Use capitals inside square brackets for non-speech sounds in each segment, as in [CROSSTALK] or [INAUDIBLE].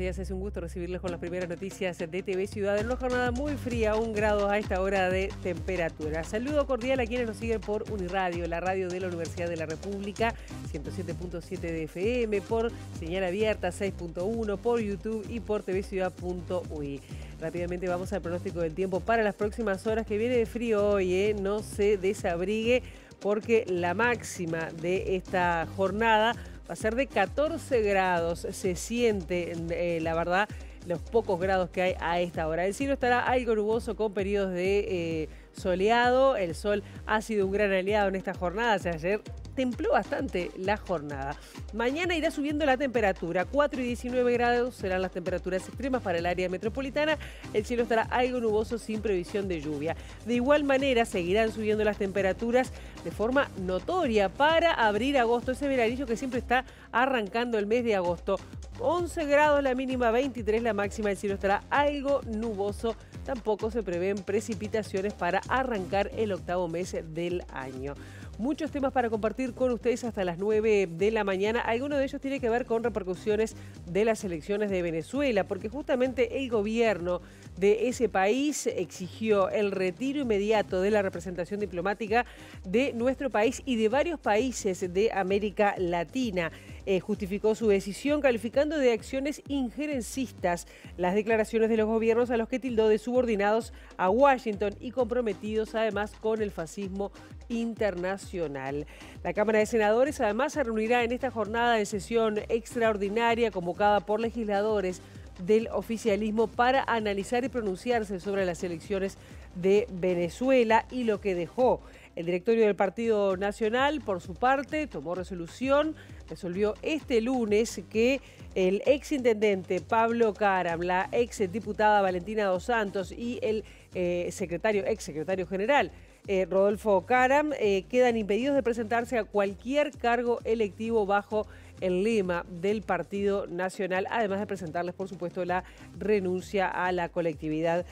días, es un gusto recibirles con las primeras noticias de TV Ciudad en una jornada muy fría, un grado a esta hora de temperatura. Saludo cordial a quienes nos siguen por Uniradio, la radio de la Universidad de la República, 107.7 de FM, por señal abierta 6.1, por YouTube y por tvciudad.ui. E. Rápidamente vamos al pronóstico del tiempo para las próximas horas, que viene de frío hoy, ¿eh? no se desabrigue porque la máxima de esta jornada va a ser de 14 grados, se siente, eh, la verdad, los pocos grados que hay a esta hora. El cielo estará algo nuboso con periodos de eh, soleado, el sol ha sido un gran aliado en esta jornada, o ayer templó bastante la jornada. Mañana irá subiendo la temperatura, 4 y 19 grados serán las temperaturas extremas para el área metropolitana, el cielo estará algo nuboso sin previsión de lluvia. De igual manera seguirán subiendo las temperaturas de forma notoria para abrir agosto, ese veranillo que siempre está arrancando el mes de agosto. 11 grados la mínima, 23 la máxima, el cielo estará algo nuboso. Tampoco se prevén precipitaciones para arrancar el octavo mes del año. Muchos temas para compartir con ustedes hasta las 9 de la mañana. Alguno de ellos tiene que ver con repercusiones de las elecciones de Venezuela, porque justamente el gobierno de ese país exigió el retiro inmediato de la representación diplomática de nuestro país y de varios países de América Latina. Eh, justificó su decisión calificando de acciones injerencistas las declaraciones de los gobiernos a los que tildó de subordinados a Washington y comprometidos además con el fascismo internacional. La Cámara de Senadores además se reunirá en esta jornada de sesión extraordinaria convocada por legisladores del oficialismo para analizar y pronunciarse sobre las elecciones de Venezuela y lo que dejó. El directorio del Partido Nacional, por su parte, tomó resolución resolvió este lunes que el exintendente Pablo Caram, la exdiputada Valentina Dos Santos y el eh, secretario, exsecretario general eh, Rodolfo Caram eh, quedan impedidos de presentarse a cualquier cargo electivo bajo el lema del Partido Nacional, además de presentarles, por supuesto, la renuncia a la colectividad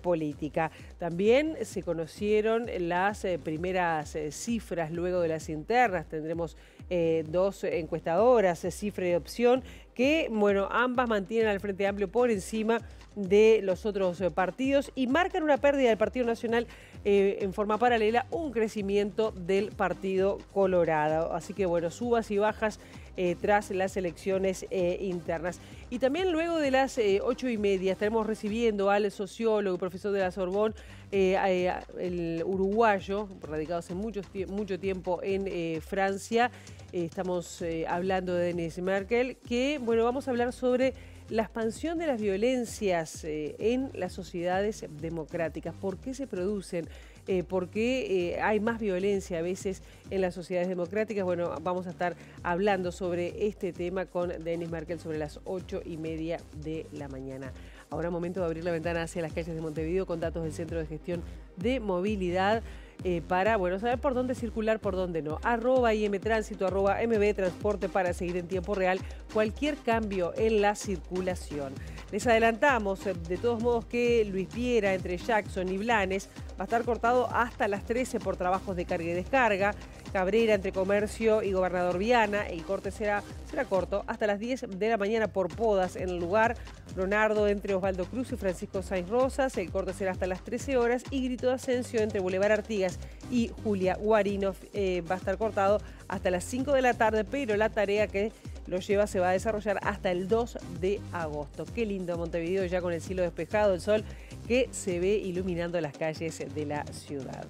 política. También se conocieron las primeras cifras luego de las internas. Tendremos eh, dos encuestadoras, eh, Cifre de Opción, que, bueno, ambas mantienen al Frente Amplio por encima de los otros eh, partidos y marcan una pérdida del Partido Nacional en forma paralela, un crecimiento del Partido Colorado. Así que, bueno, subas y bajas eh, tras las elecciones eh, internas. Y también luego de las eh, ocho y media estaremos recibiendo al sociólogo, profesor de la Sorbón, el uruguayo, radicado hace mucho, mucho tiempo en Francia. estamos hablando de Denise Merkel, que, bueno, vamos a hablar sobre la expansión de las violencias en las sociedades democráticas. ¿Por qué se producen? Eh, porque eh, hay más violencia a veces en las sociedades democráticas. Bueno, vamos a estar hablando sobre este tema con Denis Markel sobre las ocho y media de la mañana. Ahora momento de abrir la ventana hacia las calles de Montevideo con datos del Centro de Gestión de Movilidad. Eh, para, bueno, saber por dónde circular, por dónde no. Arroba Tránsito, arroba Transporte para seguir en tiempo real cualquier cambio en la circulación. Les adelantamos, eh, de todos modos, que Luis Viera entre Jackson y Blanes va a estar cortado hasta las 13 por trabajos de carga y descarga. Cabrera entre Comercio y Gobernador Viana. El corte será, será corto hasta las 10 de la mañana por podas en el lugar. Ronaldo entre Osvaldo Cruz y Francisco Sainz Rosas. El corte será hasta las 13 horas. Y Grito de Ascencio entre Boulevard Artigas y Julia Guarino eh, va a estar cortado hasta las 5 de la tarde, pero la tarea que lo lleva se va a desarrollar hasta el 2 de agosto. Qué lindo Montevideo ya con el cielo despejado, el sol que se ve iluminando las calles de la ciudad.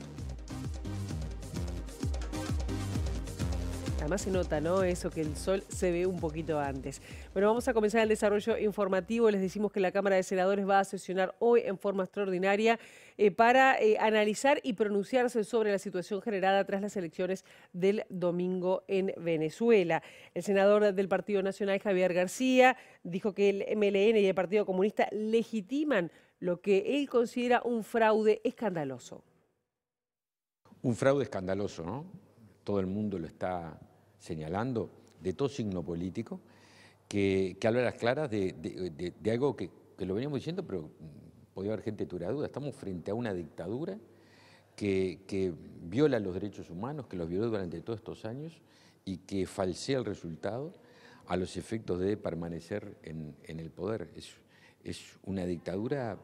Además se nota, ¿no? Eso que el sol se ve un poquito antes. Bueno, vamos a comenzar el desarrollo informativo. Les decimos que la Cámara de Senadores va a sesionar hoy en forma extraordinaria eh, para eh, analizar y pronunciarse sobre la situación generada tras las elecciones del domingo en Venezuela. El senador del Partido Nacional, Javier García, dijo que el MLN y el Partido Comunista legitiman lo que él considera un fraude escandaloso. Un fraude escandaloso, ¿no? Todo el mundo lo está señalando de todo signo político, que, habla las claras de, algo que, lo veníamos diciendo, pero mm, podía haber gente que duda. Estamos frente a una dictadura que, viola los derechos humanos, que los violó durante todos estos años y que falsea el resultado a los efectos de permanecer en, el poder. Es, una dictadura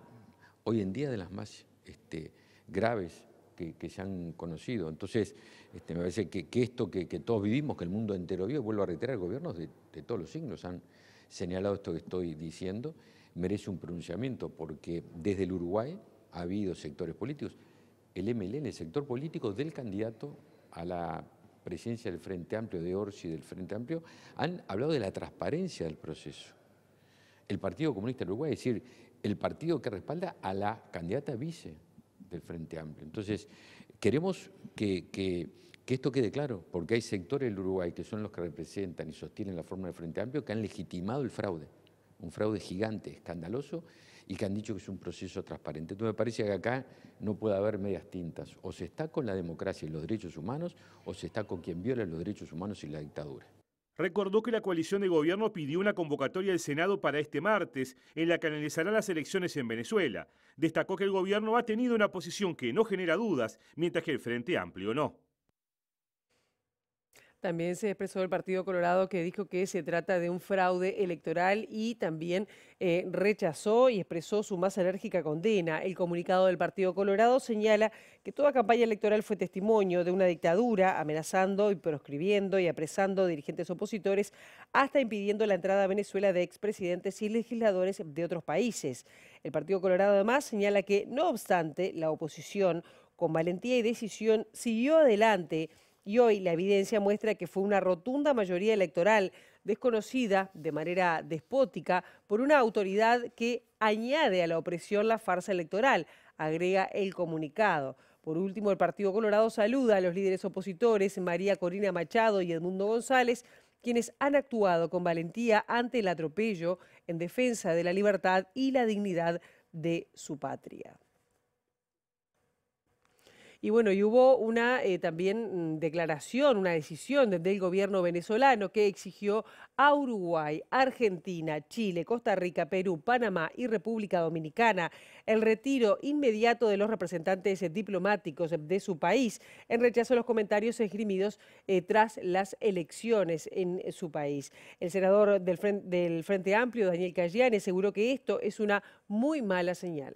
hoy en día de las más este, graves que, que, se han conocido. Entonces, este, me parece que, esto que, todos vivimos, que el mundo entero vive, vuelvo a reiterar, gobiernos de, todos los signos han señalado esto que estoy diciendo, merece un pronunciamiento porque desde el Uruguay ha habido sectores políticos, el MLN, el sector político del candidato a la presidencia del Frente Amplio, de Orsi del Frente Amplio, han hablado de la transparencia del proceso. El Partido Comunista del Uruguay, es decir, el partido que respalda a la candidata vice del Frente Amplio. Entonces, Queremos que, esto quede claro, porque hay sectores del Uruguay que son los que representan y sostienen la forma de Frente Amplio que han legitimado el fraude, un fraude gigante, escandaloso, y que han dicho que es un proceso transparente. Entonces me parece que acá no puede haber medias tintas. O se está con la democracia y los derechos humanos, o se está con quien viola los derechos humanos y la dictadura recordó que la coalición de gobierno pidió una convocatoria del Senado para este martes, en la que analizarán las elecciones en Venezuela. Destacó que el gobierno ha tenido una posición que no genera dudas, mientras que el Frente Amplio no. También se expresó el Partido Colorado que dijo que se trata de un fraude electoral y también eh, rechazó y expresó su más alérgica condena. El comunicado del Partido Colorado señala que toda campaña electoral fue testimonio de una dictadura amenazando y proscribiendo y apresando dirigentes opositores hasta impidiendo la entrada a Venezuela de expresidentes y legisladores de otros países. El Partido Colorado además señala que, no obstante, la oposición con valentía y decisión siguió adelante y hoy la evidencia muestra que fue una rotunda mayoría electoral desconocida de manera despótica por una autoridad que añade a la opresión la farsa electoral, agrega el comunicado. Por último, el Partido Colorado saluda a los líderes opositores María Corina Machado y Edmundo González, quienes han actuado con valentía ante el atropello en defensa de la libertad y la dignidad de su patria. Y bueno, y hubo una eh, también mm, declaración, una decisión desde gobierno venezolano que exigió a Uruguay, Argentina, Chile, Costa Rica, Perú, Panamá y República Dominicana el retiro inmediato de los representantes diplomáticos de su país en rechazo a los comentarios esgrimidos eh, tras las elecciones en su país. El senador del Frente, del Frente Amplio, Daniel Callanes, aseguró que esto es una muy mala señal.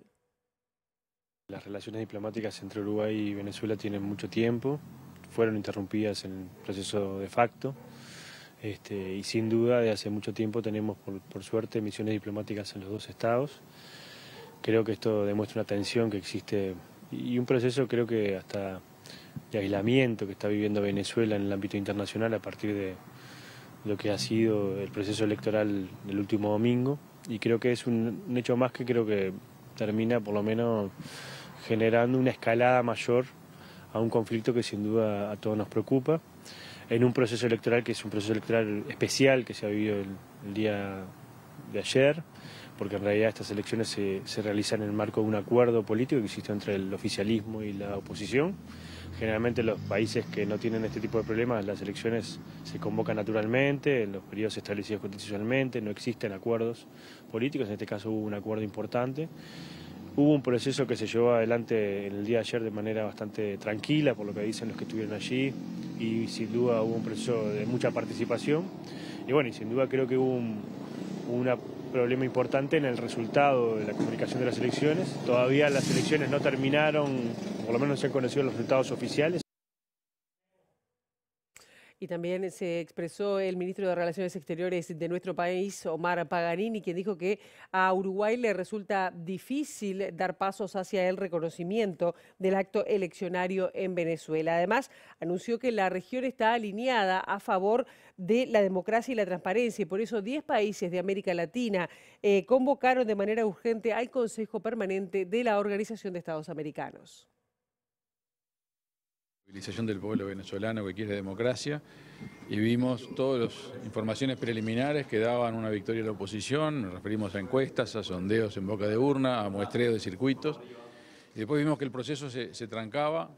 Las relaciones diplomáticas entre Uruguay y Venezuela tienen mucho tiempo, fueron interrumpidas en el proceso de facto. Este, y sin duda, de hace mucho tiempo tenemos, por, suerte, misiones diplomáticas en los dos estados. Creo que esto demuestra una tensión que existe y un proceso, creo que hasta de aislamiento que está viviendo Venezuela en el ámbito internacional a partir de lo que ha sido el proceso electoral del último domingo. Y creo que es un hecho más que creo que termina, por lo menos, generando una escalada mayor a un conflicto que sin duda a todos nos preocupa, en un proceso electoral que es un proceso electoral especial que se ha vivido el, día de ayer, porque en realidad estas elecciones se, realizan en el marco de un acuerdo político que existió entre el oficialismo y la oposición. Generalmente los países que no tienen este tipo de problemas, las elecciones se convocan naturalmente, en los periodos establecidos constitucionalmente, no existen acuerdos políticos, en este caso hubo un acuerdo importante. Hubo un proceso que se llevó adelante en el día de ayer de manera bastante tranquila, por lo que dicen los que estuvieron allí, y sin duda hubo un proceso de mucha participación. Y bueno, y sin duda creo que hubo un problema importante en el resultado de la comunicación de las elecciones. Todavía las elecciones no terminaron, por lo menos se han conocido los resultados oficiales. Y también se expresó el ministro de Relaciones Exteriores de nuestro país, Omar Paganini, quien dijo que a Uruguay le resulta difícil dar pasos hacia el reconocimiento del acto eleccionario en Venezuela. Además, anunció que la región está alineada a favor de la democracia y la transparencia y por eso 10 países de América Latina eh, convocaron de manera urgente al Consejo Permanente de la Organización de Estados Americanos realización del pueblo venezolano que quiere democracia y vimos todas las informaciones preliminares que daban una victoria a la oposición, nos referimos a encuestas, a sondeos en boca de urna, a muestreo de circuitos y después vimos que el proceso se, trancaba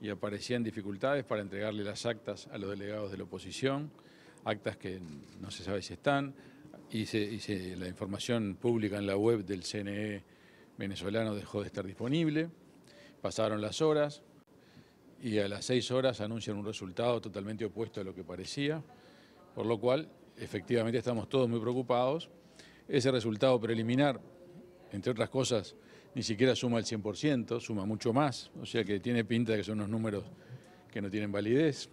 y aparecían dificultades para entregarle las actas a los delegados de la oposición, actas que no se sabe si están, y, la información pública en la web del CNE venezolano dejó de estar disponible, pasaron las horas, y a las seis horas anuncian un resultado totalmente opuesto a lo que parecía, por lo cual efectivamente estamos todos muy preocupados. Ese resultado preliminar, entre otras cosas, ni siquiera suma el 100%, suma mucho más, o sea que tiene pinta de que son unos números que no tienen validez.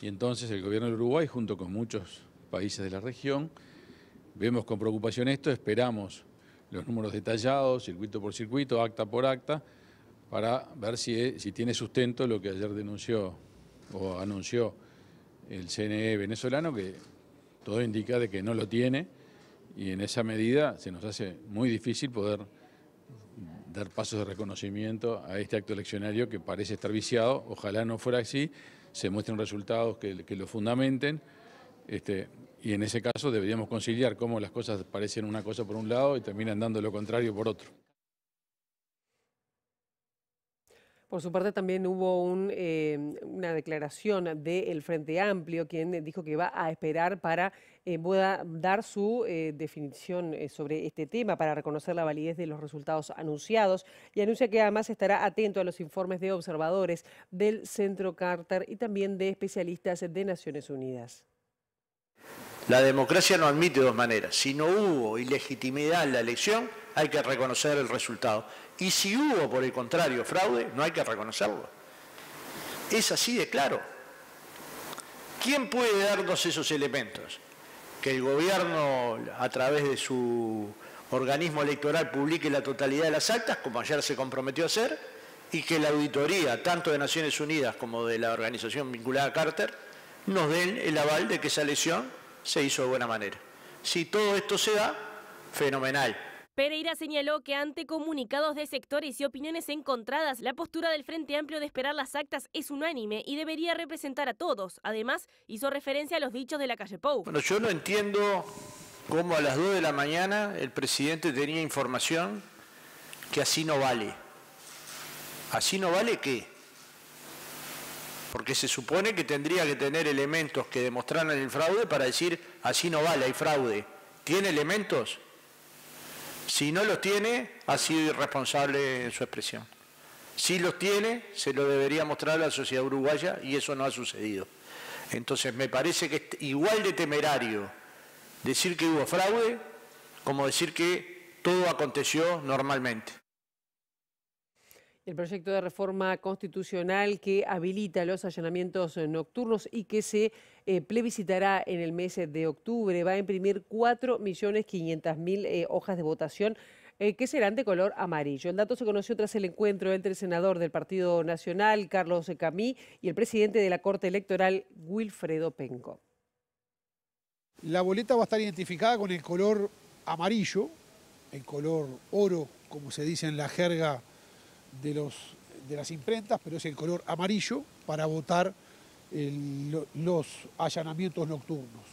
Y entonces el gobierno de Uruguay, junto con muchos países de la región, vemos con preocupación esto, esperamos los números detallados, circuito por circuito, acta por acta, para ver si, si tiene sustento lo que ayer denunció o anunció el CNE venezolano, que todo indica de que no lo tiene y en esa medida se nos hace muy difícil poder dar pasos de reconocimiento a este acto eleccionario que parece estar viciado, ojalá no fuera así, se muestren resultados que, lo fundamenten, este, y en ese caso deberíamos conciliar cómo las cosas parecen una cosa por un lado y terminan dando lo contrario por otro. Por su parte, también hubo eh, una declaración del Frente Amplio, quien dijo que va a esperar para eh, dar su eh, definición sobre este tema, para reconocer la validez de los resultados anunciados. Y anuncia que además estará atento a los informes de observadores del Centro Carter y también de especialistas de Naciones Unidas. La democracia no admite dos maneras. Si no hubo ilegitimidad en la elección, hay que reconocer el resultado. Y si hubo, por el contrario, fraude, no hay que reconocerlo. Es así de claro. ¿Quién puede darnos esos elementos? Que el gobierno, a través de su organismo electoral, publique la totalidad de las actas, como ayer se comprometió a hacer, y que la auditoría, tanto de Naciones Unidas como de la organización vinculada a Carter, nos den el aval de que esa lesión se hizo de buena manera. Si todo esto se da, fenomenal. Pereira señaló que ante comunicados de sectores y opiniones encontradas, la postura del Frente Amplio de esperar las actas es unánime y debería representar a todos. Además, hizo referencia a los dichos de la calle Pou. Bueno, yo no entiendo cómo a las 2 de la mañana el presidente tenía información que así no vale. ¿Así no vale qué? Porque se supone que tendría que tener elementos que demostraran el fraude para decir, así no vale, hay fraude. ¿Tiene elementos? Si no los tiene, ha sido irresponsable en su expresión. Si los tiene, se lo debería mostrar a la sociedad uruguaya y eso no ha sucedido. Entonces me parece que es igual de temerario decir que hubo fraude como decir que todo aconteció normalmente. El proyecto de reforma constitucional que habilita los allanamientos nocturnos y que se eh, plebiscitará en el mes de octubre va a imprimir 4.500.000 eh, hojas de votación eh, que serán de color amarillo. El dato se conoció tras el encuentro entre el senador del Partido Nacional, Carlos Camí, y el presidente de la Corte Electoral, Wilfredo Penco. La boleta va a estar identificada con el color amarillo, el color oro, como se dice en la jerga de, los, de las imprentas, pero es el color amarillo para votar los allanamientos nocturnos.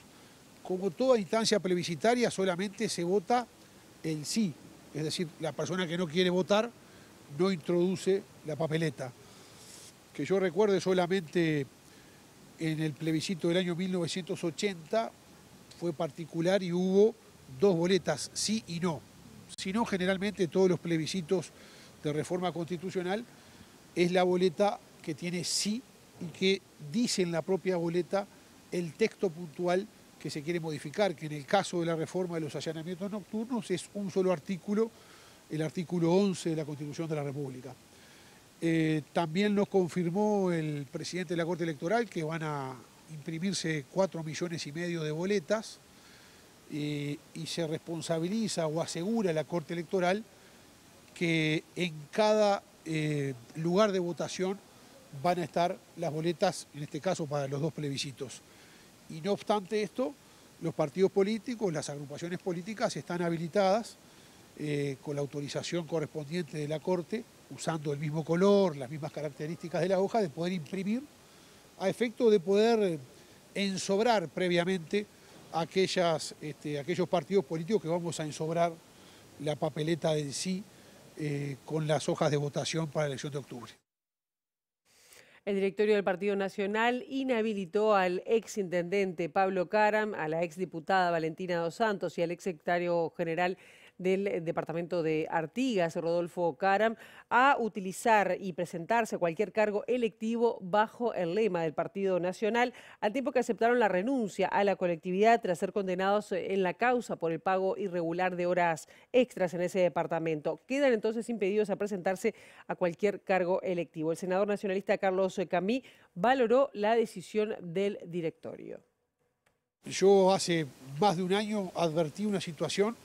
Como toda instancia plebiscitaria, solamente se vota el sí, es decir, la persona que no quiere votar no introduce la papeleta. Que yo recuerde solamente en el plebiscito del año 1980 fue particular y hubo dos boletas, sí y no. Si no, generalmente todos los plebiscitos de reforma constitucional es la boleta que tiene sí y que dice en la propia boleta el texto puntual que se quiere modificar, que en el caso de la reforma de los allanamientos nocturnos es un solo artículo, el artículo 11 de la Constitución de la República. Eh, también nos confirmó el presidente de la Corte Electoral que van a imprimirse cuatro millones y medio de boletas eh, y se responsabiliza o asegura la Corte Electoral que en cada eh, lugar de votación van a estar las boletas, en este caso para los dos plebiscitos. Y no obstante esto, los partidos políticos, las agrupaciones políticas están habilitadas eh, con la autorización correspondiente de la Corte, usando el mismo color, las mismas características de la hoja, de poder imprimir a efecto de poder ensobrar previamente aquellas, este, aquellos partidos políticos que vamos a ensobrar la papeleta de sí eh, con las hojas de votación para la elección de octubre. El directorio del Partido Nacional inhabilitó al exintendente Pablo Caram, a la exdiputada Valentina Dos Santos y al exsecretario general del eh, Departamento de Artigas, Rodolfo Caram, a utilizar y presentarse a cualquier cargo electivo bajo el lema del Partido Nacional, al tiempo que aceptaron la renuncia a la colectividad tras ser condenados eh, en la causa por el pago irregular de horas extras en ese departamento. Quedan entonces impedidos a presentarse a cualquier cargo electivo. El senador nacionalista Carlos eh, Camí valoró la decisión del directorio. Yo hace más de un año advertí una situación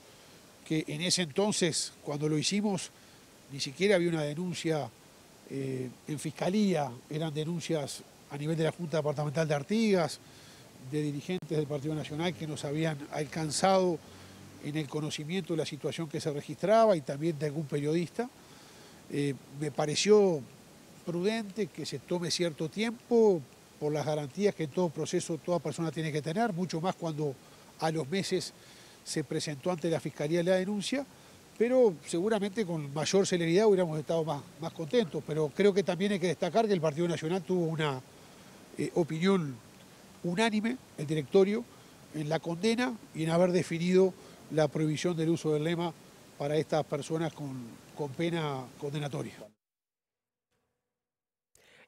que en ese entonces, cuando lo hicimos, ni siquiera había una denuncia eh, en fiscalía, eran denuncias a nivel de la Junta Departamental de Artigas, de dirigentes del Partido Nacional que nos habían alcanzado en el conocimiento de la situación que se registraba y también de algún periodista. Eh, me pareció prudente que se tome cierto tiempo por las garantías que en todo proceso toda persona tiene que tener, mucho más cuando a los meses se presentó ante la Fiscalía la denuncia, pero seguramente con mayor celeridad hubiéramos estado más, más contentos. Pero creo que también hay que destacar que el Partido Nacional tuvo una eh, opinión unánime, el directorio, en la condena y en haber definido la prohibición del uso del lema para estas personas con pena condenatoria.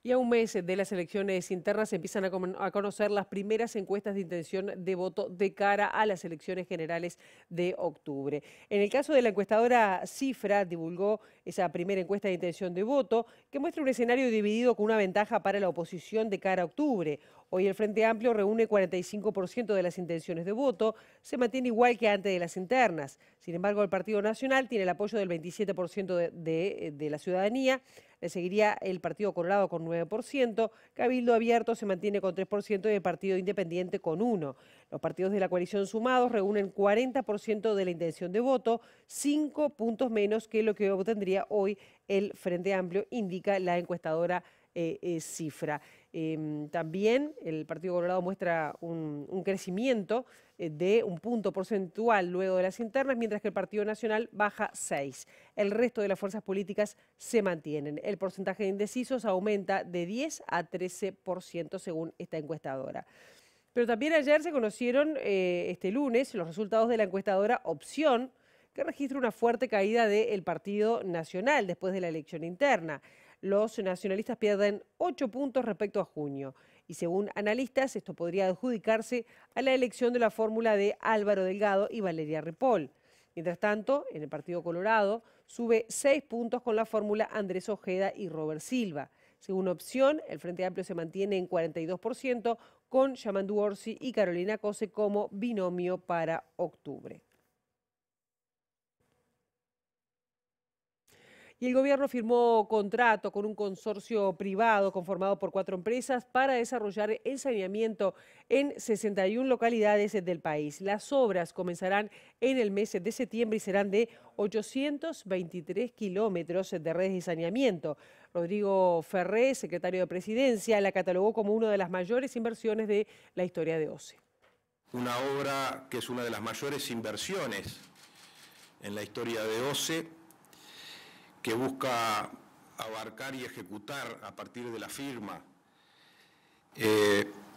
Y a un mes de las elecciones internas se empiezan a, conocer las primeras encuestas de intención de voto de cara a las elecciones generales de octubre. En el caso de la encuestadora Cifra, divulgó esa primera encuesta de intención de voto que muestra un escenario dividido con una ventaja para la oposición de cara a octubre. Hoy el Frente Amplio reúne 45% de las intenciones de voto, se mantiene igual que antes de las internas. Sin embargo, el Partido Nacional tiene el apoyo del 27% de la ciudadanía, le seguiría el Partido Colorado con 9%, Cabildo Abierto se mantiene con 3% y el Partido Independiente con 1%. Los partidos de la coalición sumados reúnen 40% de la intención de voto, 5 puntos menos que lo que obtendría hoy el Frente Amplio, indica la encuestadora eh, eh, cifra. Em, también el Partido Colorado muestra un, crecimiento eh, de un punto porcentual luego de las internas, mientras que el Partido Nacional baja 6. El resto de las fuerzas políticas se mantienen. El porcentaje de indecisos aumenta de 10 a 13% según esta encuestadora. Pero también ayer se conocieron este lunes los resultados de la encuestadora Opción, que registra una fuerte caída del Partido Nacional después de la elección interna. Los nacionalistas pierden 8 puntos respecto a junio y según analistas esto podría adjudicarse a la elección de la fórmula de Álvaro Delgado y Valeria Repol. Mientras tanto, en el Partido Colorado sube 6 puntos con la fórmula Andrés Ojeda y Robert Silva. Según opción, el Frente Amplio se mantiene en 42% con Yamandu Orsi y Carolina Cose como binomio para octubre. y el gobierno firmó contrato con un consorcio privado conformado por cuatro empresas para desarrollar el saneamiento en 61 localidades del país. Las obras comenzarán en el mes de septiembre y serán de 823 kilómetros de redes de saneamiento. Rodrigo Ferré, secretario de Presidencia, la catalogó como una de las mayores inversiones de la historia de OCE. Una obra que es una de las mayores inversiones en la historia de OCE que busca abarcar y ejecutar a partir de la firma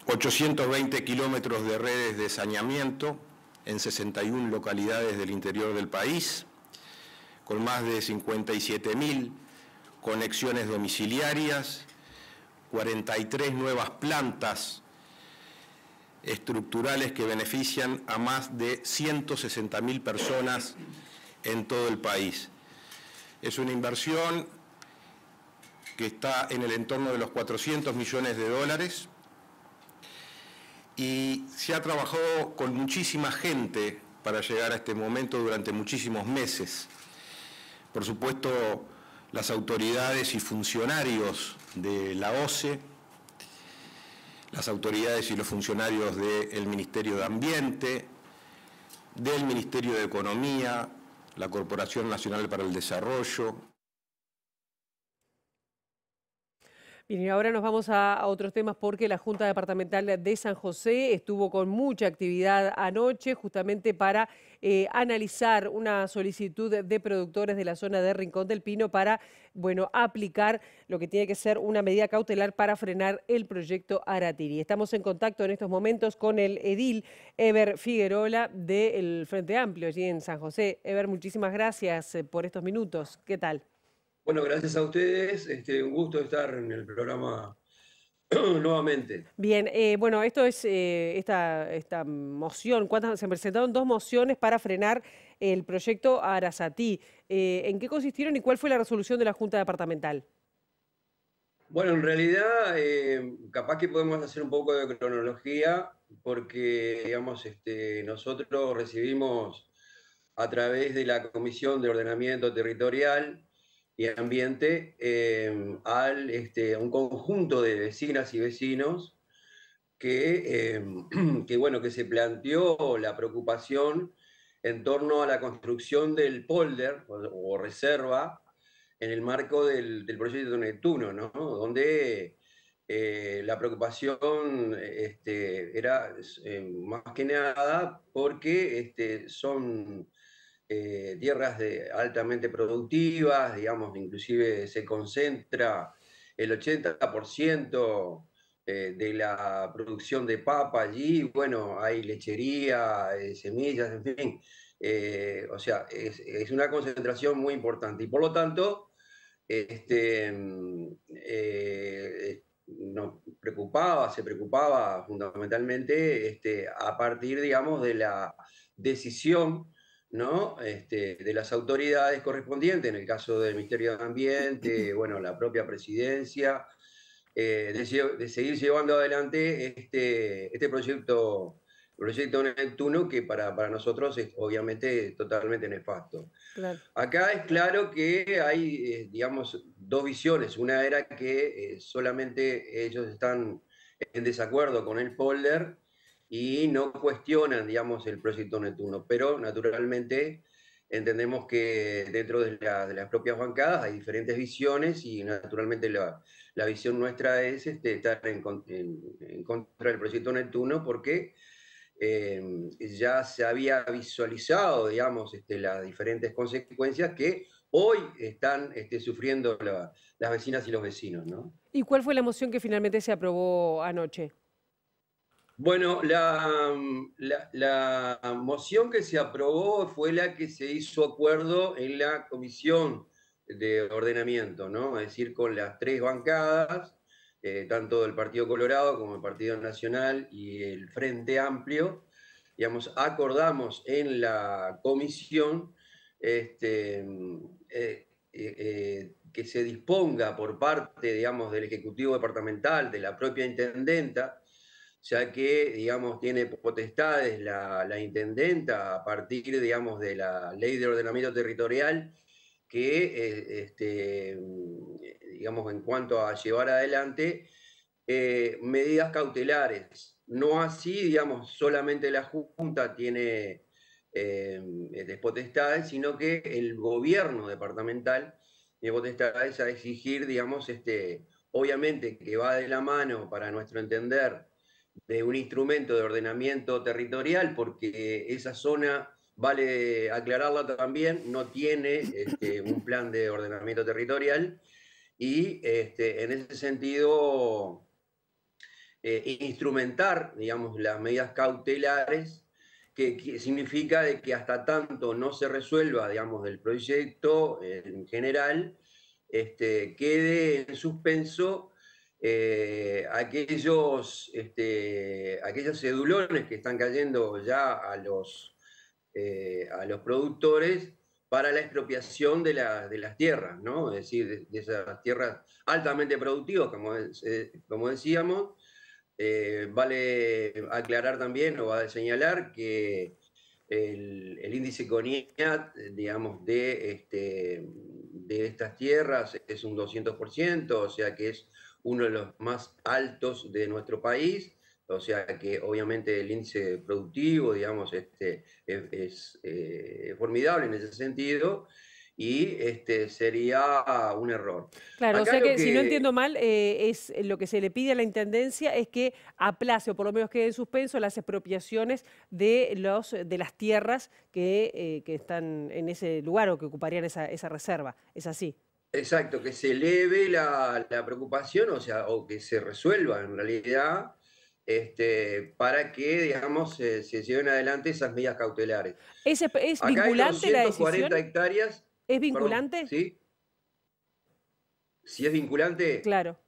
820 eh, kilómetros de redes de saneamiento en 61 localidades del interior del país, con más de 57.000 conexiones domiciliarias, 43 nuevas plantas estructurales que benefician a más de 160.000 personas en todo el país. Es una inversión que está en el entorno de los 400 millones de dólares y se ha trabajado con muchísima gente para llegar a este momento durante muchísimos meses. Por supuesto, las autoridades y funcionarios de la OCE, las autoridades y los funcionarios del Ministerio de Ambiente, del Ministerio de Economía, la Corporación Nacional para el Desarrollo, Y ahora nos vamos a, otros temas porque la Junta Departamental de San José estuvo con mucha actividad anoche justamente para eh, analizar una solicitud de productores de la zona de Rincón del Pino para, bueno, aplicar lo que tiene que ser una medida cautelar para frenar el proyecto Aratiri. Estamos en contacto en estos momentos con el edil Eber Figuerola del Frente Amplio allí en San José. Eber, muchísimas gracias eh, por estos minutos. ¿Qué tal? Bueno, gracias a ustedes. Este, un gusto estar en el programa [CLEARS THROAT] nuevamente. Bien, eh, bueno, esto es eh, esta, esta moción. ¿Cuántas se presentaron dos mociones para frenar el proyecto Arasatí? Eh, ¿En qué consistieron y cuál fue la resolución de la Junta Departamental? Bueno, en realidad, capaz que podemos hacer un poco de cronología, porque, digamos, este, nosotros recibimos a través de la Comisión de Ordenamiento Territorial ambiente em, al, este, a un conjunto de vecinas y vecinos em, [CLEARS THROAT] que, bueno, que se planteó la preocupación en torno a la construcción del polder o, reserva en el marco del, proyecto Neptuno, ¿no? donde eh, la preocupación este, era em, más que nada porque este, son eh, tierras de, altamente productivas, digamos, inclusive se concentra el 80% eh, de la producción de papa allí, bueno, hay lechería, eh, semillas, en fin, o sea, es, una concentración muy importante y por lo tanto, este, mm, nos preocupaba, se preocupaba fundamentalmente este, a partir, digamos, de la decisión ¿no? Este, de las autoridades correspondientes, en el caso del Ministerio de Ambiente, [CLEARS THROAT] bueno, la propia presidencia, eh, de, seguir llevando adelante este, este proyecto, proyecto Neptuno que para, para nosotros es obviamente totalmente nefasto. Acá es claro que hay, eh, digamos, dos visiones. Una era que eh, solamente ellos están en desacuerdo con el folder y no cuestionan, digamos, el proyecto Neptuno. Pero, naturalmente, entendemos que dentro de, las propias bancadas hay diferentes visiones y, naturalmente, la, visión nuestra es este, estar en, contra del proyecto Neptuno porque em, ya se había visualizado, digamos, este, las diferentes consecuencias que hoy están este, sufriendo las vecinas y los vecinos, ¿Y cuál fue la moción que finalmente se aprobó anoche? Bueno, la, moción que se aprobó fue la que se hizo acuerdo en la comisión de ordenamiento, ¿no? Es decir, con las tres bancadas, eh, tanto del Partido Colorado como el Partido Nacional y el Frente Amplio, digamos, acordamos en la comisión este, eh, eh, que se disponga por parte, digamos, del Ejecutivo Departamental, de la propia Intendenta, ya que, digamos, tiene potestades la, intendenta a partir, digamos, de la ley de ordenamiento territorial, que, eh, este, mm, digamos, en cuanto a llevar adelante eh, medidas cautelares. No así, digamos, solamente la Junta tiene eh, potestades, sino que el gobierno departamental tiene potestades a exigir, digamos, este, obviamente que va de la mano para nuestro entender de un instrumento de ordenamiento territorial, porque esa zona, vale aclararla también, no tiene este, un plan de ordenamiento territorial y este, en ese sentido eh, instrumentar, digamos, las medidas cautelares, que, significa de que hasta tanto no se resuelva, digamos, el proyecto eh, en general, este, quede en suspenso eh, aquellos, este, aquellos que están cayendo ya a los, eh, a los productores para la expropiación de, las tierras, es decir, de, esas tierras altamente productivas, como, eh, como decíamos. vale aclarar también o a señalar que el, índice CONIAT, digamos, de, este, de estas tierras es un 200%, o sea que es uno de los más altos de nuestro país, o sea que obviamente el índice productivo, digamos, este, es, eh, formidable en ese sentido y este sería un error. Claro, o sea que, si no entiendo mal, eh, es lo que se le pide a la Intendencia es que aplace o por lo menos quede en suspenso las expropiaciones de, los, de las tierras que, eh, están en ese lugar o que ocuparían esa reserva. ¿Es así? Exacto, que se eleve la, preocupación, o sea, o que se resuelva en realidad, este, para que, digamos, se, lleven adelante esas medidas cautelares. ¿Es, la decisión? hectáreas. ¿Es vinculante? sí. Si es vinculante. Claro.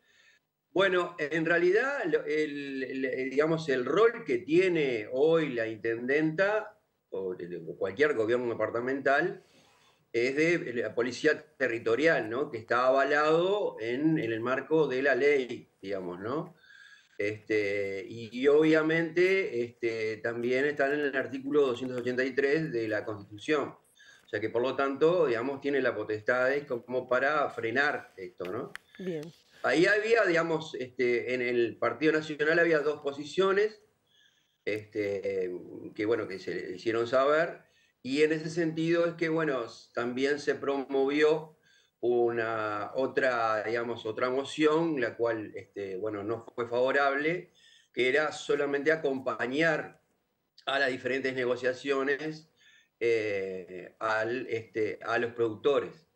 Bueno, en realidad, digamos, el rol que tiene hoy la intendenta o cualquier gobierno departamental es de la policía territorial, ¿no? Que está avalado en, el marco de la ley, digamos, ¿no? Este, y, obviamente este, también está en el artículo 283 de la Constitución. O sea que por lo tanto, digamos, tiene la potestad como para frenar esto, ¿no? Bien. Ahí había, digamos, este, en el Partido Nacional había dos posiciones, este, que bueno, que se hicieron saber. Y en ese sentido es que, bueno, también se promovió una otra, digamos, otra moción, la cual, este, bueno, no fue favorable, que era solamente acompañar a las diferentes negociaciones eh, al, este, a los productores.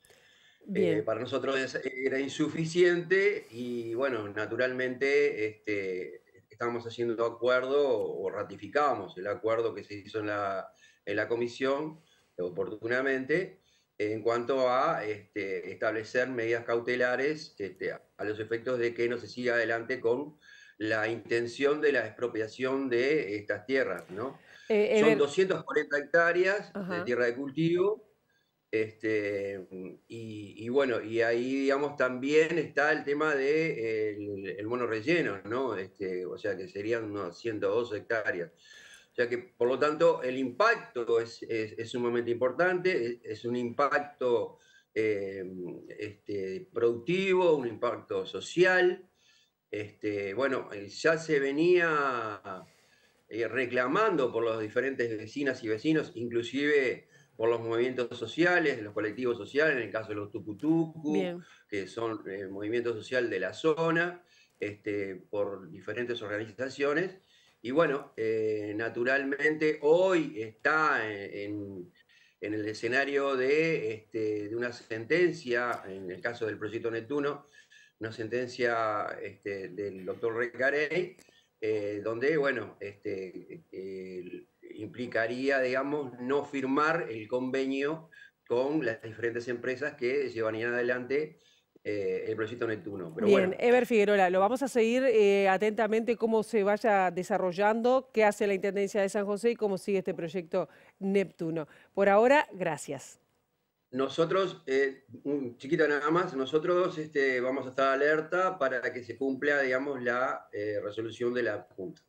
Eh, para nosotros era insuficiente y bueno, naturalmente este, estábamos haciendo acuerdo o ratificábamos el acuerdo que se hizo en la en la comisión oportunamente en cuanto a este, establecer medidas cautelares este, a los efectos de que no se siga adelante con la intención de la expropiación de estas tierras, ¿no? Eh, Son 240 hectáreas de tierra de cultivo, este, y, bueno, y ahí, digamos, también está el tema del de el, mono relleno, ¿no? Este, o sea, que serían unas 102 hectáreas sea que, por lo tanto, el impacto es, es, sumamente importante, es, un impacto eh, este, productivo, un impacto social. Este, bueno, eh, ya se venía eh, reclamando por los diferentes vecinas y vecinos, inclusive por los movimientos sociales, los colectivos sociales, en el caso de los tucutucu, que son movimientos movimiento social de la zona, este, por diferentes organizaciones, y bueno, eh, naturalmente hoy está en, el escenario este, de, una sentencia, en el caso del proyecto Neptuno, una sentencia este, del doctor Recarey, eh, donde, bueno, este, implicaría, digamos, no firmar el convenio con las diferentes empresas que llevarían adelante eh, el proyecto Neptuno. Bien, Ever Figueroa, lo vamos a seguir eh, atentamente cómo se vaya desarrollando, qué hace la Intendencia de San José y cómo sigue este proyecto Neptuno. Por ahora, gracias. Nosotros, eh, un chiquito nada más, nosotros este, vamos a estar alerta para que se cumpla, digamos, la resolución de la Junta.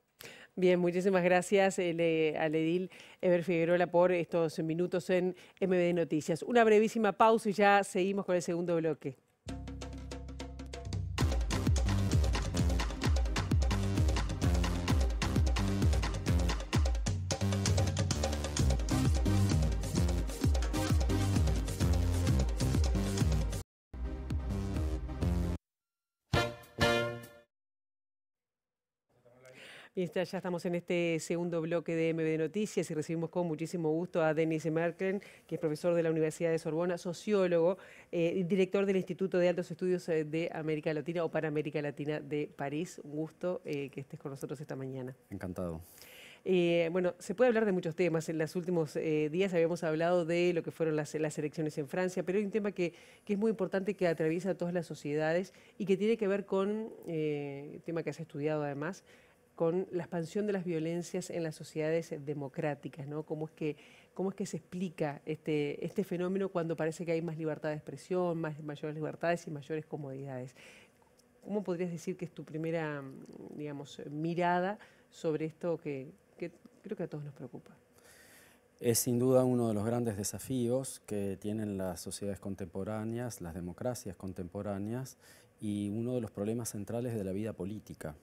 Bien, muchísimas gracias eh, al Edil Eber Figueroa por estos minutos en MBD Noticias. Una brevísima pausa y ya seguimos con el segundo bloque. ya estamos en este segundo bloque de MB Noticias y recibimos con muchísimo gusto a Denis Merkel, que es profesor de la Universidad de Sorbona, sociólogo, eh, director del Instituto de Altos Estudios eh, de América Latina o para América Latina de París. Un gusto eh, que estés con nosotros esta mañana. Encantado. bueno, se puede hablar de muchos temas. En los últimos días habíamos hablado de lo que fueron las, elecciones en Francia, pero hay un tema que, es muy importante que atraviesa todas las sociedades y que tiene que ver con, eh, tema que has estudiado además, con la expansión de las violencias en las sociedades democráticas, ¿Cómo es que, se explica este, este, fenómeno cuando parece que hay más libertad de expresión, más, mayores libertades y mayores comodidades? ¿Cómo podrías decir que es tu primera, mirada sobre esto que creo que a todos nos preocupa? Es sin duda uno de los grandes desafíos que tienen las sociedades contemporáneas, las democracias contemporáneas y uno de los problemas centrales de la vida política.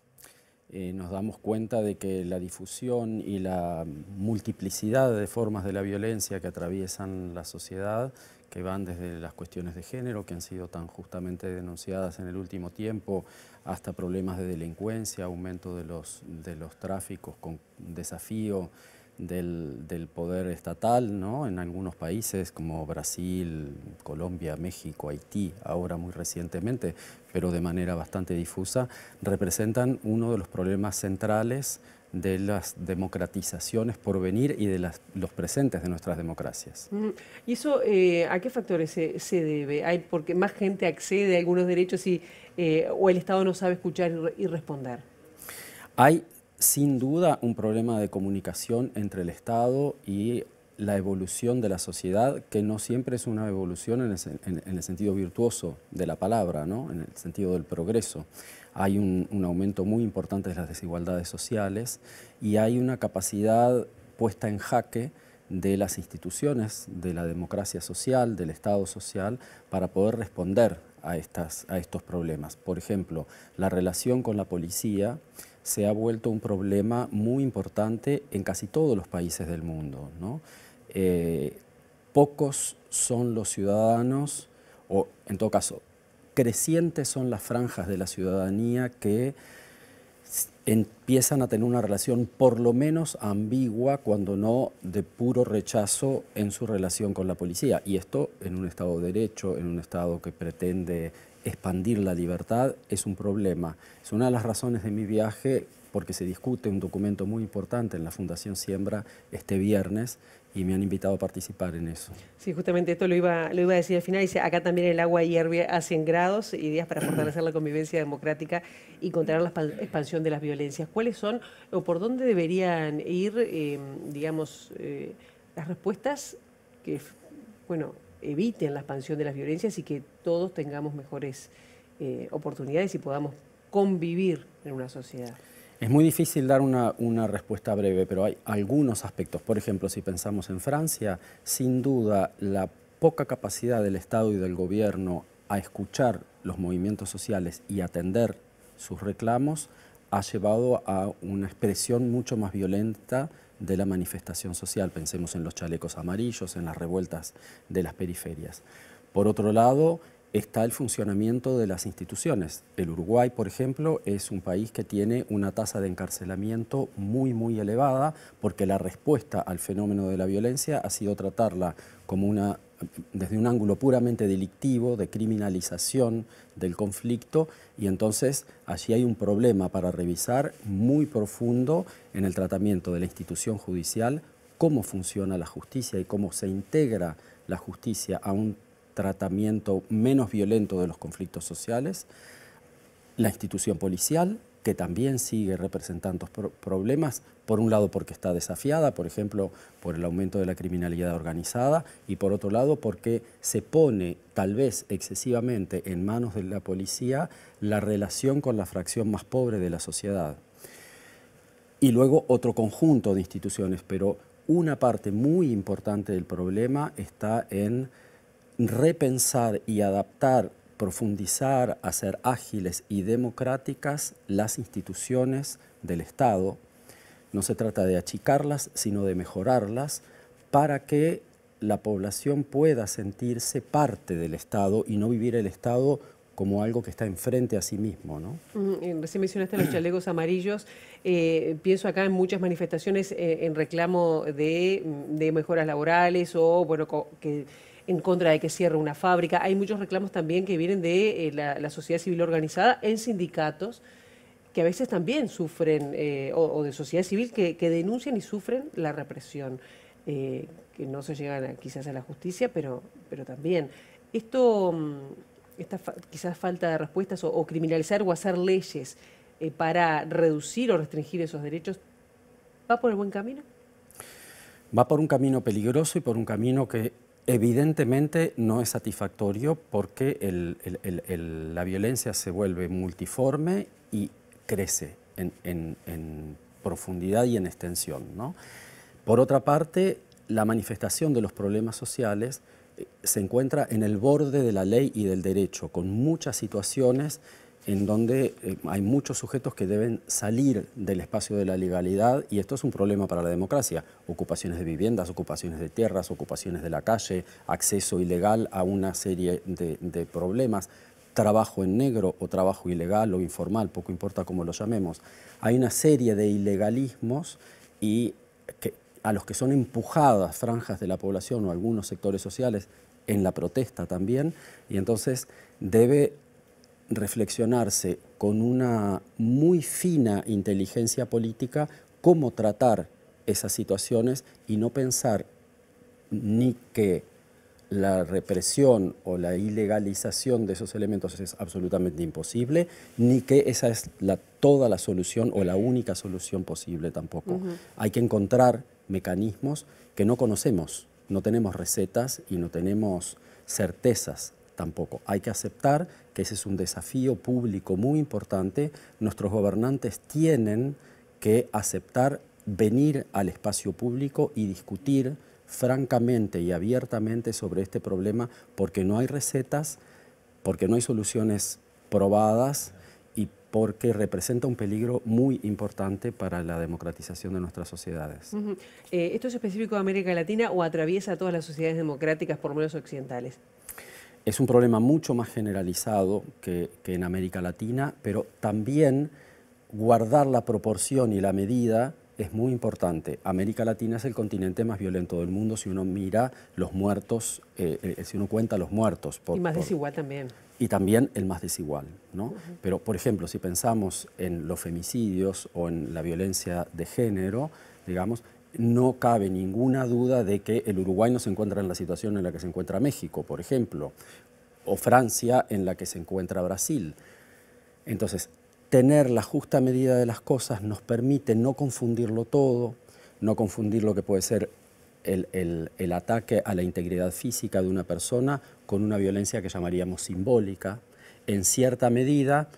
Eh, nos damos cuenta de que la difusión y la multiplicidad de formas de la violencia que atraviesan la sociedad, que van desde las cuestiones de género, que han sido tan justamente denunciadas en el último tiempo, hasta problemas de delincuencia, aumento de los, de los tráficos con desafío del, poder estatal ¿no? en algunos países como Brasil, Colombia, México, Haití, ahora muy recientemente, pero de manera bastante difusa, representan uno de los problemas centrales de las democratizaciones por venir y de las, los presentes de nuestras democracias. ¿Y eso eh, a qué factores se, debe? ¿Hay porque más gente accede a algunos derechos y, eh, o el Estado no sabe escuchar y, responder? Hay sin duda un problema de comunicación entre el Estado y la evolución de la sociedad, que no siempre es una evolución en el, sentido virtuoso de la palabra, ¿no? en el sentido del progreso. Hay un, un aumento muy importante de las desigualdades sociales y hay una capacidad puesta en jaque de las instituciones, de la democracia social, del Estado social, para poder responder a, estas, a estos problemas. Por ejemplo, la relación con la policía se ha vuelto un problema muy importante en casi todos los países del mundo. Eh, pocos son los ciudadanos, o en todo caso, crecientes son las franjas de la ciudadanía que empiezan a tener una relación por lo menos ambigua, cuando no de puro rechazo en su relación con la policía. Y esto en un Estado de Derecho, en un Estado que pretende expandir la libertad es un problema. Es una de las razones de mi viaje porque se discute un documento muy importante en la Fundación Siembra este viernes y me han invitado a participar en eso. Sí, justamente esto lo iba, lo iba a decir al final. Dice, acá también el agua hierve a 100 grados, ideas para fortalecer la convivencia democrática y controlar la expansión de las violencias. ¿Cuáles son o por dónde deberían ir, eh, digamos, eh, las respuestas que, bueno, eviten la expansión de las violencias y que todos tengamos mejores eh, oportunidades y podamos convivir en una sociedad. Es muy difícil dar una, respuesta breve, pero hay algunos aspectos. Por ejemplo, si pensamos en Francia, sin duda la poca capacidad del Estado y del gobierno a escuchar los movimientos sociales y atender sus reclamos ha llevado a una expresión mucho más violenta de la manifestación social. Pensemos en los chalecos amarillos, en las revueltas de las periferias. Por otro lado, está el funcionamiento de las instituciones. El Uruguay, por ejemplo, es un país que tiene una tasa de encarcelamiento muy, muy elevada porque la respuesta al fenómeno de la violencia ha sido tratarla como una desde un ángulo puramente delictivo, de criminalización del conflicto, y entonces allí hay un problema para revisar muy profundo en el tratamiento de la institución judicial, cómo funciona la justicia y cómo se integra la justicia a un tratamiento menos violento de los conflictos sociales, la institución policial, que también sigue representando problemas, por un lado porque está desafiada, por ejemplo, por el aumento de la criminalidad organizada, y por otro lado porque se pone tal vez excesivamente en manos de la policía la relación con la fracción más pobre de la sociedad. Y luego otro conjunto de instituciones, pero una parte muy importante del problema está en repensar y adaptar profundizar, hacer ágiles y democráticas las instituciones del Estado. No se trata de achicarlas, sino de mejorarlas para que la población pueda sentirse parte del Estado y no vivir el Estado como algo que está enfrente a sí mismo. ¿no? Recién mencionaste los chalecos amarillos. Eh, pienso acá en muchas manifestaciones eh, en reclamo de, mm, de, mejoras laborales o bueno, que en contra de que cierre una fábrica. Hay muchos reclamos también que vienen de eh, la, sociedad civil organizada en sindicatos que a veces también sufren, eh, o, de sociedad civil, que, denuncian y sufren la represión, eh, que no se llegan quizás a la justicia, pero, pero también. Esto, mm, esta quizás falta de respuestas o criminalizar o hacer leyes para reducir o restringir esos derechos, ¿va por el buen camino? Va por un camino peligroso y por un camino que Evidentemente no es satisfactorio porque la violencia se vuelve multiforme y crece en, profundidad y en extensión. Por otra parte, la manifestación de los problemas sociales eh, se encuentra en el borde de la ley y del derecho, con muchas situaciones en donde eh, hay muchos sujetos que deben salir del espacio de la legalidad y esto es un problema para la democracia. Ocupaciones de viviendas, ocupaciones de tierras, ocupaciones de la calle, acceso ilegal a una serie de, problemas, trabajo en negro o trabajo ilegal o informal, poco importa cómo lo llamemos. Hay una serie de ilegalismos y que, a los que son empujadas franjas de la población o algunos sectores sociales en la protesta también y entonces debe reflexionarse con una muy fina inteligencia política cómo tratar esas situaciones y no pensar ni que la represión o la ilegalización de esos elementos es absolutamente imposible, ni que esa es la, toda la solución o la única solución posible tampoco. Hay que encontrar mecanismos que no conocemos, no tenemos recetas y no tenemos certezas tampoco. Hay que aceptar que ese es un desafío público muy importante. Nuestros gobernantes tienen que aceptar venir al espacio público y discutir francamente y abiertamente sobre este problema porque no hay recetas, porque no hay soluciones probadas y porque representa un peligro muy importante para la democratización de nuestras sociedades. Eh, ¿Esto es específico de América Latina o atraviesa todas las sociedades democráticas, por menos occidentales? es un problema mucho más generalizado que, en América Latina, pero también guardar la proporción y la medida es muy importante. América Latina es el continente más violento del mundo si uno mira los muertos, eh, eh, si uno cuenta los muertos. Por, y más desigual también. Y también el más desigual. ¿no? Pero, por ejemplo, si pensamos en los femicidios o en la violencia de género, digamos, no cabe ninguna duda de que el Uruguay no se encuentra en la situación en la que se encuentra México, por ejemplo, o Francia en la que se encuentra Brasil. Entonces, tener la justa medida de las cosas nos permite no confundirlo todo, no confundir lo que puede ser el, el ataque a la integridad física de una persona con una violencia que llamaríamos simbólica. En cierta medida,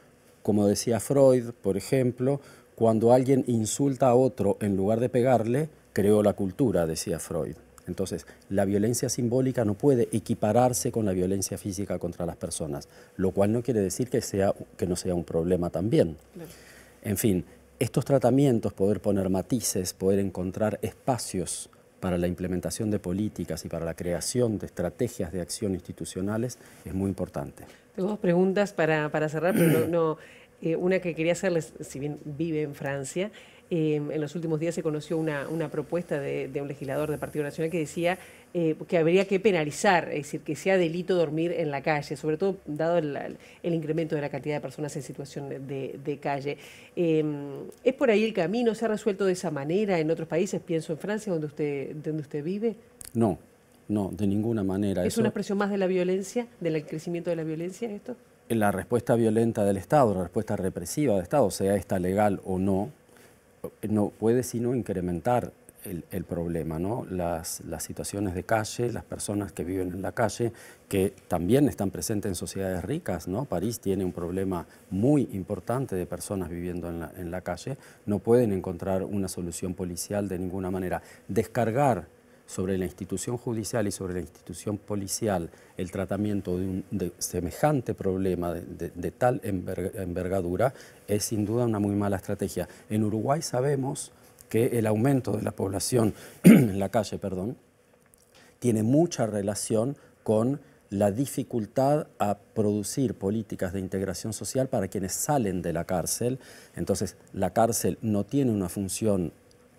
como decía Freud, por ejemplo, cuando alguien insulta a otro en lugar de pegarle, creó la cultura, decía Freud. Entonces, la violencia simbólica no puede equipararse con la violencia física contra las personas, lo cual no quiere decir que, sea, que no sea un problema también. En fin, estos tratamientos, poder poner matices, poder encontrar espacios para la implementación de políticas y para la creación de estrategias de acción institucionales es muy importante. Tengo dos preguntas para, cerrar, pero no, eh, una que quería hacerles, si bien vive en Francia, Em, en los últimos días se conoció una, propuesta de, un legislador del Partido Nacional que decía eh, que habría que penalizar, es decir, que sea delito dormir en la calle, sobre todo dado el, incremento de la cantidad de personas en situación de, calle. Em, ¿Es por ahí el camino? ¿Se ha resuelto de esa manera en otros países? Pienso en Francia, donde usted, vive. No, no, de ninguna manera. ¿Es una expresión más de la violencia, del crecimiento de la violencia esto? La respuesta violenta del Estado, la respuesta represiva del Estado, sea esta legal o no, no puede sino incrementar el, problema, ¿no? Las, las, situaciones de calle, las personas que viven en la calle, que también están presentes en sociedades ricas, ¿no? París tiene un problema muy importante de personas viviendo en la, en la calle, no pueden encontrar una solución policial de ninguna manera. Descargar sobre la institución judicial y sobre la institución policial el tratamiento de un semejante problema de, tal envergadura es sin duda una muy mala estrategia. En Uruguay sabemos que el aumento de la población [CLEARS THROAT] en la calle, perdón, tiene mucha relación con la dificultad a producir políticas de integración social para quienes salen de la cárcel. Entonces, la cárcel no tiene una función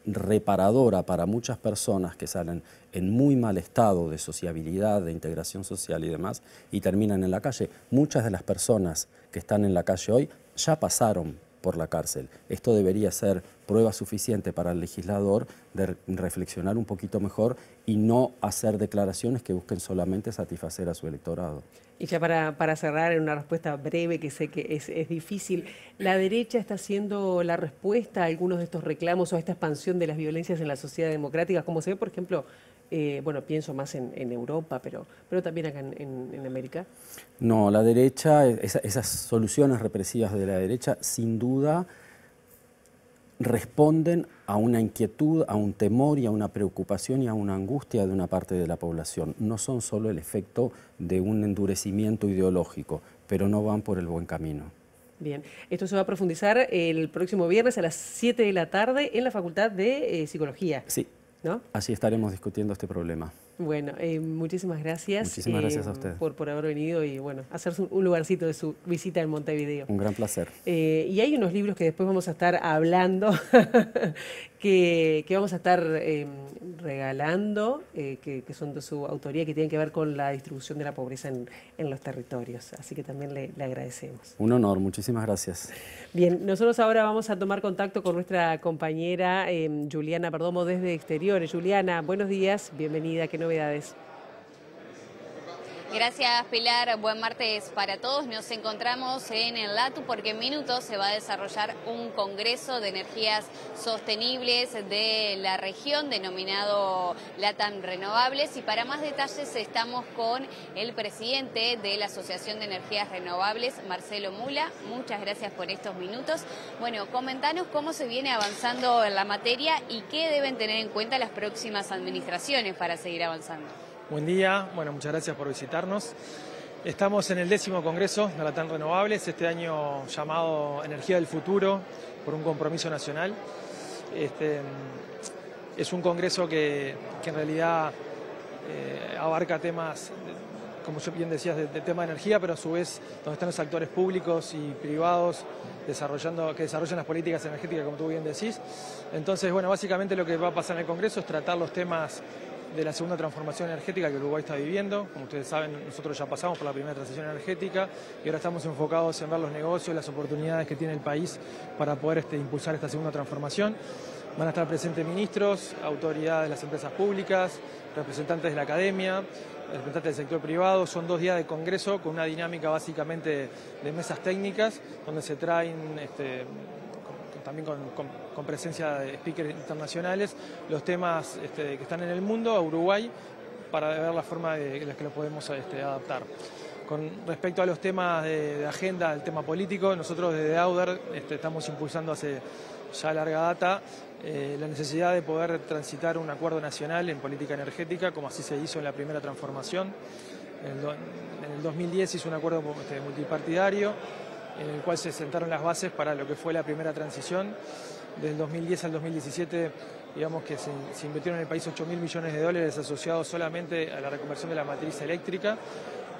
reparadora para muchas personas que salen en muy mal estado de sociabilidad, de integración social y demás, y terminan en la calle. Muchas de las personas que están en la calle hoy ya pasaron por la cárcel. Esto debería ser prueba suficiente para el legislador de reflexionar un poquito mejor y no hacer declaraciones que busquen solamente satisfacer a su electorado. Y ya para, cerrar, en una respuesta breve que sé que es, difícil, ¿la derecha está haciendo la respuesta a algunos de estos reclamos o a esta expansión de las violencias en la sociedad democrática? Como se ve, por ejemplo, eh, bueno, pienso más en, Europa, pero, pero también acá en, América. No, la derecha, esas soluciones represivas de la derecha, sin duda, responden a una inquietud, a un temor y a una preocupación y a una angustia de una parte de la población. No son solo el efecto de un endurecimiento ideológico, pero no van por el buen camino. Bien, esto se va a profundizar el próximo viernes a las 7 de la tarde en la Facultad de eh, Psicología. Sí, ¿no? Así estaremos discutiendo este problema. Bueno, eh, muchísimas gracias. Eh, por, por haber venido y bueno, hacerse un lugarcito de su visita en Montevideo. Un gran placer. Eh, y hay unos libros que después vamos a estar hablando [LAUGHS] que, vamos a estar em, regalando, eh, que, son de su autoría, que tienen que ver con la distribución de la pobreza en, los territorios. Así que también le, agradecemos. Un honor, muchísimas gracias. Bien, nosotros ahora vamos a tomar contacto con nuestra compañera em, Juliana Perdomo desde Exteriores. Juliana, buenos días, bienvenida, ¿qué novedades? Gracias Pilar, buen martes para todos. Nos encontramos en el LATU porque en minutos se va a desarrollar un Congreso de Energías Sostenibles de la región denominado Latan Renovables y para más detalles estamos con el presidente de la Asociación de Energías Renovables, Marcelo Mula. Muchas gracias por estos minutos. Bueno, comentanos cómo se viene avanzando en la materia y qué deben tener en cuenta las próximas administraciones para seguir avanzando. Buen día, bueno, muchas gracias por visitarnos. Estamos en el décimo Congreso de la TAN Renovables, este año llamado Energía del Futuro por un compromiso nacional. Este, es un congreso que, en realidad eh, abarca temas, como yo bien decías, de, tema de energía, pero a su vez donde están los actores públicos y privados desarrollando, que desarrollan las políticas energéticas, como tú bien decís. Entonces, bueno, básicamente lo que va a pasar en el congreso es tratar los temas de la segunda transformación energética que Uruguay está viviendo. Como ustedes saben, nosotros ya pasamos por la primera transición energética y ahora estamos enfocados en ver los negocios, las oportunidades que tiene el país para poder este, impulsar esta segunda transformación. Van a estar presentes ministros, autoridades de las empresas públicas, representantes de la academia, representantes del sector privado. Son dos días de congreso con una dinámica básicamente de mesas técnicas, donde se traen este, también con, presencia de speakers internacionales, los temas este, que están en el mundo a Uruguay para ver la forma de, la que los podemos este, adaptar. Con respecto a los temas de, agenda, el tema político, nosotros desde Auder este, estamos impulsando hace ya larga data eh, la necesidad de poder transitar un acuerdo nacional en política energética, como así se hizo en la primera transformación. En el, 2010 hizo un acuerdo multipartidario en el cual se sentaron las bases para lo que fue la primera transición. Del 2010 al 2017, digamos que se, invirtieron en el país 8 mil millones de dólares asociados solamente a la reconversión de la matriz eléctrica.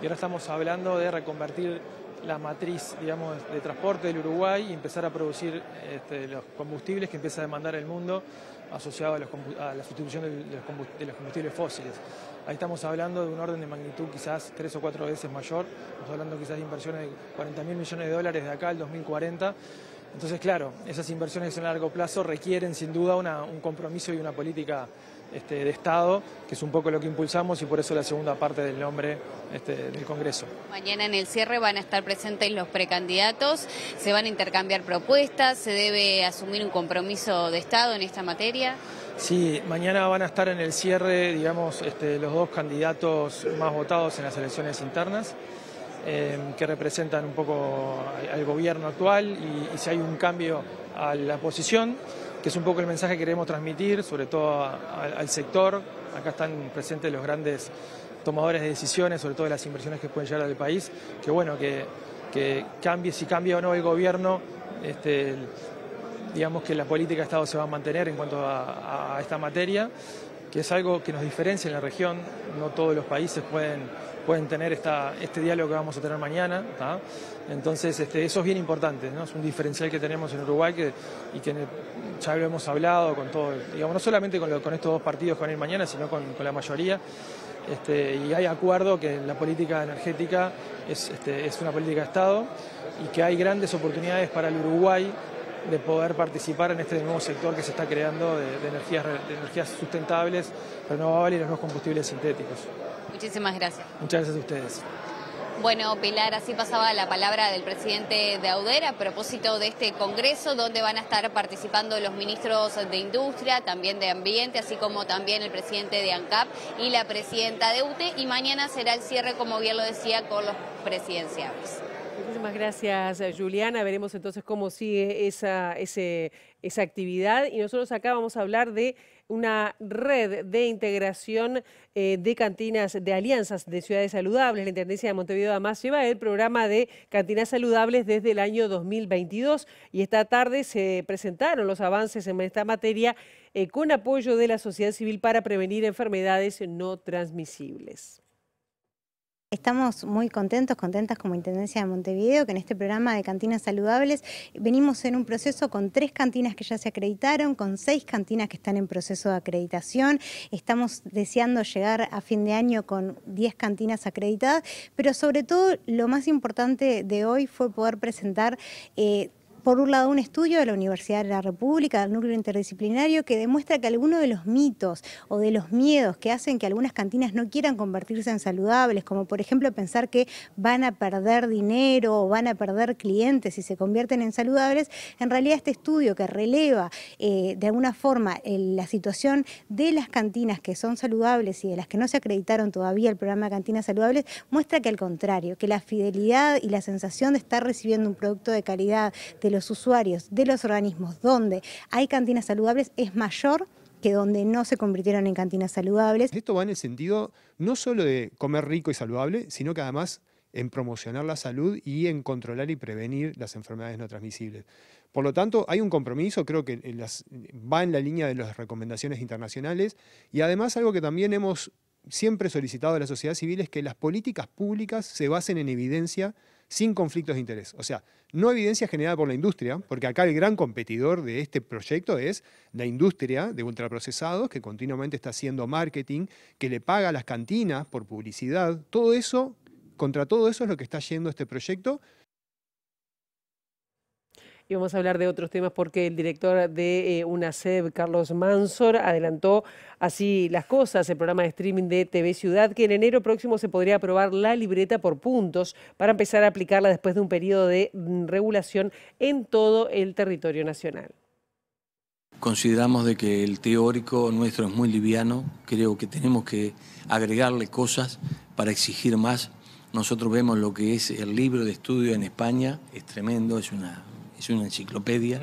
Y ahora estamos hablando de reconvertir la matriz, digamos, de transporte del Uruguay y empezar a producir este, los combustibles que empieza a demandar el mundo asociado a, a la sustitución de los, combustibles fósiles. Ahí estamos hablando de un orden de magnitud quizás tres o cuatro veces mayor, estamos hablando quizás de inversiones de 40 mil millones de dólares de acá al 2040. Entonces, claro, esas inversiones en largo plazo requieren sin duda un compromiso y una política este, de Estado, que es un poco lo que impulsamos y por eso la segunda parte del nombre este, del Congreso. Mañana en el cierre van a estar presentes los precandidatos, se van a intercambiar propuestas, se debe asumir un compromiso de Estado en esta materia. Sí, mañana van a estar en el cierre, digamos, este, los dos candidatos más votados en las elecciones internas, eh, que representan un poco al, gobierno actual y si hay un cambio a la posición que es un poco el mensaje que queremos transmitir, sobre todo al sector. Acá están presentes los grandes tomadores de decisiones, sobre todo las inversiones que pueden llegar al país, que bueno, que, cambie, si cambia o no el gobierno, este, digamos que la política de Estado se va a mantener en cuanto a, esta materia, que es algo que nos diferencia en la región, no todos los países pueden, pueden tener esta, este diálogo que vamos a tener mañana. Entonces, este, eso es bien importante, ¿no? Es un diferencial que tenemos en Uruguay y que ya lo hemos hablado con todo, digamos, no solamente con, estos dos partidos con el mañana, sino con, la mayoría. Este, y hay acuerdo que la política energética este, es, una política de Estado y que hay grandes oportunidades para el Uruguay de poder participar en este nuevo sector que se está creando de, de energías, de energías sustentables, renovables y los nuevos combustibles sintéticos. Muchísimas gracias. Muchas gracias a ustedes. Bueno, Pilar, así pasaba la palabra del presidente de Audera a propósito de este Congreso, donde van a estar participando los ministros de Industria, también de Ambiente, así como también el presidente de ANCAP y la presidenta de UTE. Y mañana será el cierre, como bien lo decía, con los presidenciales. Muchísimas gracias, Juliana. Veremos entonces cómo sigue esa actividad. Y nosotros acá vamos a hablar de una red de integración eh, de cantinas de alianzas de ciudades saludables. La Intendencia de Montevideo además lleva el programa de cantinas saludables desde el año 2022 y esta tarde se presentaron los avances en esta materia eh, con apoyo de la sociedad civil para prevenir enfermedades no transmisibles. Estamos muy contentos, contentas como Intendencia de Montevideo, que en este programa de Cantinas Saludables venimos en un proceso con tres cantinas que ya se acreditaron, con seis cantinas que están en proceso de acreditación. Estamos deseando llegar a fin de año con diez cantinas acreditadas, pero sobre todo lo más importante de hoy fue poder presentar... Eh, por un lado, un estudio de la Universidad de la República, del núcleo interdisciplinario, que demuestra que algunos de los mitos o de los miedos que hacen que algunas cantinas no quieran convertirse en saludables, como por ejemplo pensar que van a perder dinero o van a perder clientes si se convierten en saludables, en realidad este estudio que releva eh, de alguna forma la situación de las cantinas que son saludables y de las que no se acreditaron todavía el programa de Cantinas Saludables, muestra que al contrario, que la fidelidad y la sensación de estar recibiendo un producto de calidad de los usuarios, de los organismos, donde hay cantinas saludables, es mayor que donde no se convirtieron en cantinas saludables. Esto va en el sentido no solo de comer rico y saludable, sino que además en promocionar la salud y en controlar y prevenir las enfermedades no transmisibles. Por lo tanto, hay un compromiso, creo que va en la línea de las recomendaciones internacionales y además algo que también hemos siempre solicitado a la sociedad civil es que las políticas públicas se basen en evidencia sin conflictos de interés. O sea, no evidencia generada por la industria, porque acá el gran competidor de este proyecto es la industria de ultraprocesados que continuamente está haciendo marketing, que le paga a las cantinas por publicidad. Todo eso, contra todo eso es lo que está yendo este proyecto y vamos a hablar de otros temas porque el director de eh, UNACEB, Carlos Mansor, adelantó así las cosas, el programa de streaming de TV Ciudad, que en enero próximo se podría aprobar la libreta por puntos para empezar a aplicarla después de un periodo de mm, regulación en todo el territorio nacional. Consideramos de que el teórico nuestro es muy liviano, creo que tenemos que agregarle cosas para exigir más. Nosotros vemos lo que es el libro de estudio en España, es tremendo, es una es una enciclopedia.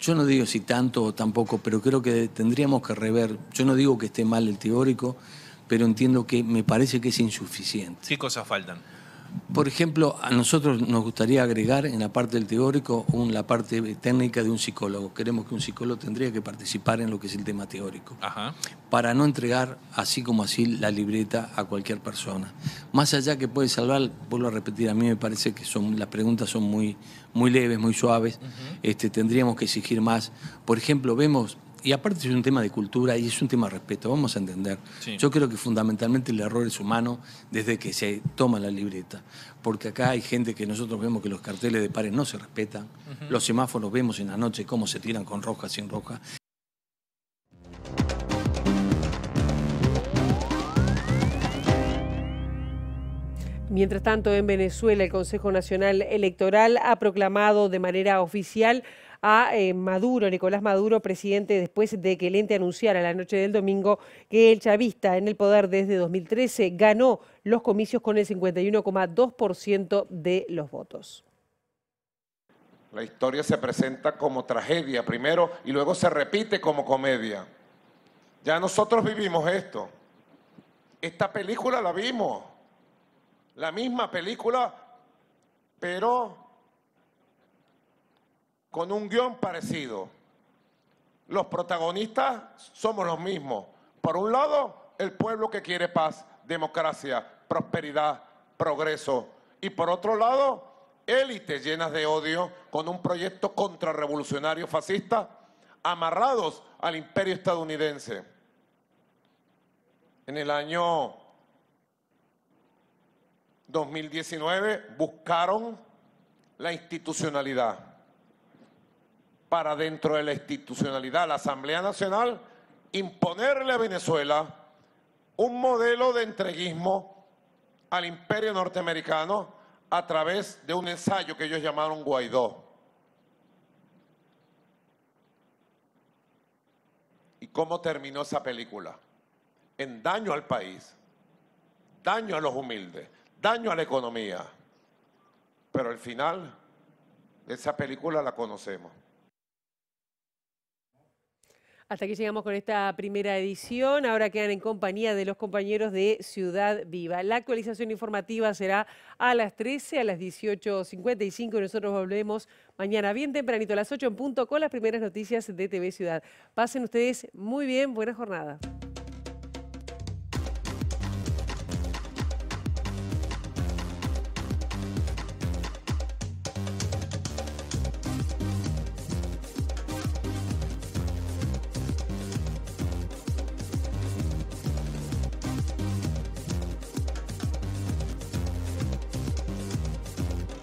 Yo no digo si tanto o tampoco, pero creo que tendríamos que rever. Yo no digo que esté mal el teórico, pero entiendo que me parece que es insuficiente. ¿Qué cosas faltan? Por ejemplo, a nosotros nos gustaría agregar en la parte del teórico la parte técnica de un psicólogo. Queremos que un psicólogo tendría que participar en lo que es el tema teórico, para no entregar así como así la libreta a cualquier persona. Más allá que puede salvar, vuelvo a repetir, a mí me parece que son, las preguntas son muy, muy leves, muy suaves. este, tendríamos que exigir más. Por ejemplo, vemos y aparte es un tema de cultura y es un tema de respeto, vamos a entender. Yo creo que fundamentalmente el error es humano desde que se toma la libreta, porque acá hay gente que nosotros vemos que los carteles de pares no se respetan, los semáforos vemos en la noche cómo se tiran con roja, sin roja. Mientras tanto, en Venezuela, el Consejo Nacional Electoral ha proclamado de manera oficial a eh, Maduro, Nicolás Maduro, presidente, después de que el ente anunciara la noche del domingo que el chavista en el poder desde 2013 ganó los comicios con el 51,2% de los votos. La historia se presenta como tragedia primero y luego se repite como comedia. Ya nosotros vivimos esto. Esta película la vimos. La misma película, pero con un guión parecido. Los protagonistas somos los mismos. Por un lado, el pueblo que quiere paz, democracia, prosperidad, progreso. Y por otro lado, élites llenas de odio con un proyecto contrarrevolucionario fascista amarrados al imperio estadounidense. En el año 2019 buscaron la institucionalidad para dentro de la institucionalidad, la Asamblea Nacional, imponerle a Venezuela un modelo de entreguismo al imperio norteamericano a través de un ensayo que ellos llamaron Guaidó. ¿Y cómo terminó esa película? En daño al país, daño a los humildes, daño a la economía. Pero el final de esa película la conocemos. Hasta aquí llegamos con esta primera edición. Ahora quedan en compañía de los compañeros de Ciudad Viva. La actualización informativa será a las 13, a las 18.55 y nosotros volvemos mañana bien tempranito a las 8 en punto con las primeras noticias de TV Ciudad. Pasen ustedes muy bien, buena jornada.